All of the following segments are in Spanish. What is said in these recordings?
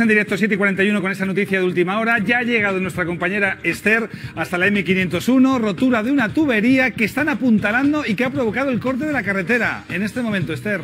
en directo 7 y 41 con esa noticia de última hora. Ya ha llegado nuestra compañera Esther hasta la M501, rotura de una tubería que están apuntalando y que ha provocado el corte de la carretera. En este momento, Esther.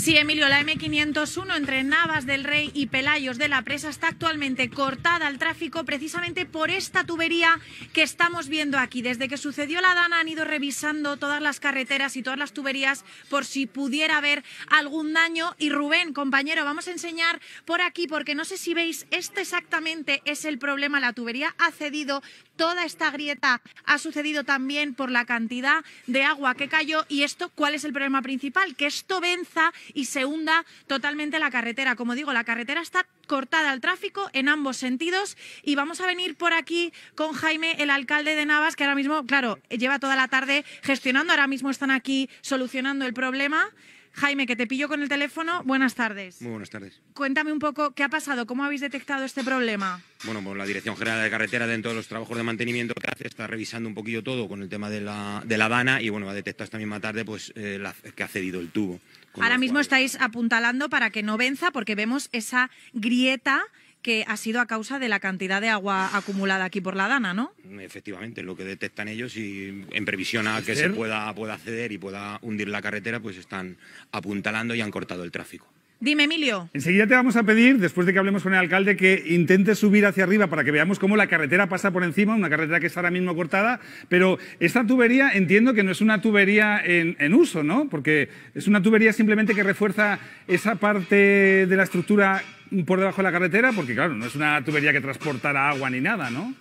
Sí, Emilio, la M501 entre Navas del Rey y Pelayos de la Presa está actualmente cortada al tráfico precisamente por esta tubería que estamos viendo aquí. Desde que sucedió la dana han ido revisando todas las carreteras y todas las tuberías por si pudiera haber algún daño. Y Rubén, compañero, vamos a enseñar por aquí porque no sé si veis, este exactamente es el problema. La tubería ha cedido, toda esta grieta ha sucedido también por la cantidad de agua que cayó y esto, ¿cuál es el problema principal? Que esto venza y se hunda totalmente la carretera. Como digo, la carretera está cortada al tráfico en ambos sentidos y vamos a venir por aquí con Jaime, el alcalde de Navas, que ahora mismo, claro, lleva toda la tarde gestionando, ahora mismo están aquí solucionando el problema. Jaime, que te pillo con el teléfono, buenas tardes. Muy buenas tardes. Cuéntame un poco qué ha pasado, cómo habéis detectado este problema. Bueno, pues la Dirección General de Carretera, dentro de los trabajos de mantenimiento que hace, está revisando un poquillo todo con el tema de la, Habana y bueno, ha detectado esta misma tarde pues eh, que ha cedido el tubo. Ahora mismo estáis apuntalando para que no venza porque vemos esa grieta que ha sido a causa de la cantidad de agua acumulada aquí por la Dana, ¿no? Efectivamente, lo que detectan ellos y en previsión a que se pueda, pueda acceder y pueda hundir la carretera, pues están apuntalando y han cortado el tráfico. Dime, Emilio. Enseguida te vamos a pedir, después de que hablemos con el alcalde, que intentes subir hacia arriba para que veamos cómo la carretera pasa por encima, una carretera que está ahora mismo cortada. Pero esta tubería entiendo que no es una tubería en, en uso, ¿no? Porque es una tubería simplemente que refuerza esa parte de la estructura por debajo de la carretera, porque claro, no es una tubería que transportara agua ni nada, ¿no?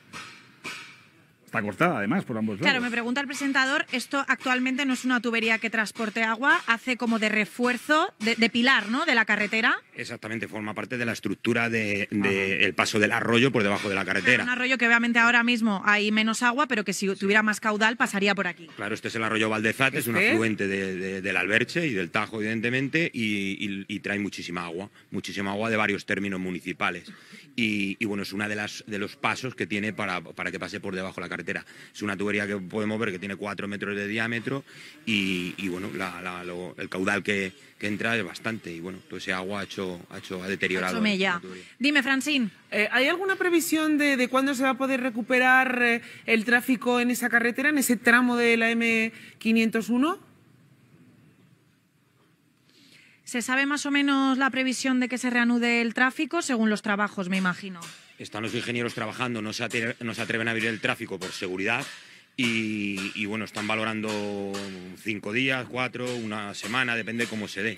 Está cortada además por ambos lados. Claro, me pregunta el presentador, esto actualmente no es una tubería que transporte agua, hace como de refuerzo, de, pilar, ¿no? De la carretera. Exactamente, forma parte de la estructura del de, paso del arroyo por debajo de la carretera. Es un arroyo que obviamente ahora mismo hay menos agua, pero que si tuviera más caudal pasaría por aquí. Claro, este es el arroyo Valdezate, es un este. afluente del Alberche y del Tajo, evidentemente, y, trae muchísima agua, muchísima agua de varios términos municipales. Y, bueno, es uno de, las, de los pasos que tiene para, para que pase por debajo de la carretera es una tubería que podemos ver que tiene cuatro metros de diámetro y, bueno, el caudal que, entra es bastante y bueno, todo ese agua ha, hecho, deteriorado. Dime, Francín. Eh, ¿Hay alguna previsión de, cuándo se va a poder recuperar eh, el tráfico en esa carretera, en ese tramo de la M501? ¿Se sabe más o menos la previsión de que se reanude el tráfico según los trabajos, me imagino? Están los ingenieros trabajando, no se, atreven, a abrir el tráfico por seguridad y, bueno, están valorando cinco días, cuatro, una semana, depende cómo se dé.